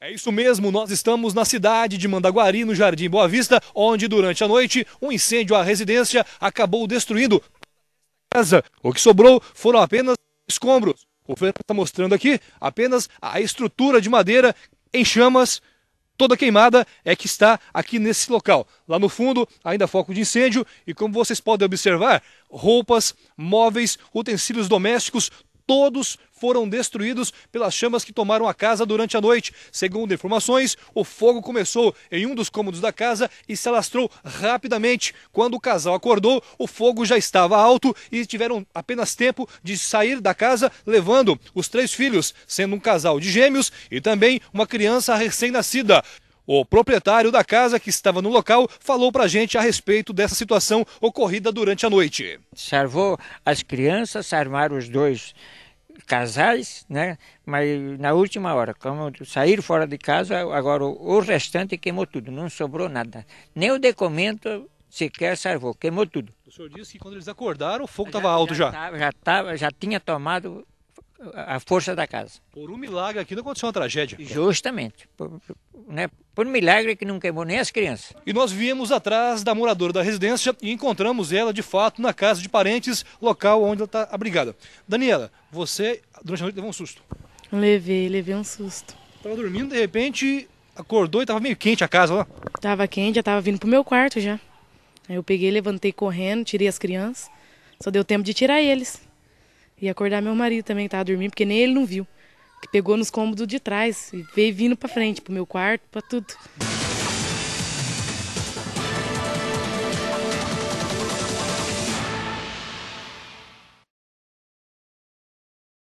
É isso mesmo, nós estamos na cidade de Mandaguari, no Jardim Boa Vista, onde durante a noite um incêndio à residência acabou destruindo casa. O que sobrou foram apenas escombros. O Fernando está mostrando aqui apenas a estrutura de madeira em chamas, toda queimada, é que está aqui nesse local. Lá no fundo, ainda foco de incêndio e como vocês podem observar, roupas, móveis, utensílios domésticos, todos foram destruídos pelas chamas que tomaram a casa durante a noite. Segundo informações, o fogo começou em um dos cômodos da casa e se alastrou rapidamente. Quando o casal acordou, o fogo já estava alto e tiveram apenas tempo de sair da casa, levando os três filhos, sendo um casal de gêmeos e também uma criança recém-nascida. O proprietário da casa que estava no local falou para a gente a respeito dessa situação ocorrida durante a noite. Salvou as crianças, salvaram os dois casais, né? Mas na última hora, como saíram fora de casa, agora o restante queimou tudo, não sobrou nada. Nem o documento sequer salvou, queimou tudo. O senhor disse que quando eles acordaram, o fogo estava alto já. já, tava, já tinha tomado a força da casa. Por um milagre aqui não aconteceu uma tragédia. Justamente. Por, né? Por um milagre que não queimou nem as crianças. E nós viemos atrás da moradora da residência e encontramos ela, de fato, na casa de parentes, local onde ela está abrigada. Daniela, você, durante a noite, levou um susto? Levei, levei um susto. Estava dormindo, de repente, acordou e estava meio quente a casa lá? Tava quente, já estava vindo pro meu quarto já. Aí eu peguei, levantei correndo, tirei as crianças. Só deu tempo de tirar eles. E acordar meu marido também, que estava dormindo, porque nem ele não viu que pegou nos cômodos de trás e veio vindo para frente, pro meu quarto, para tudo.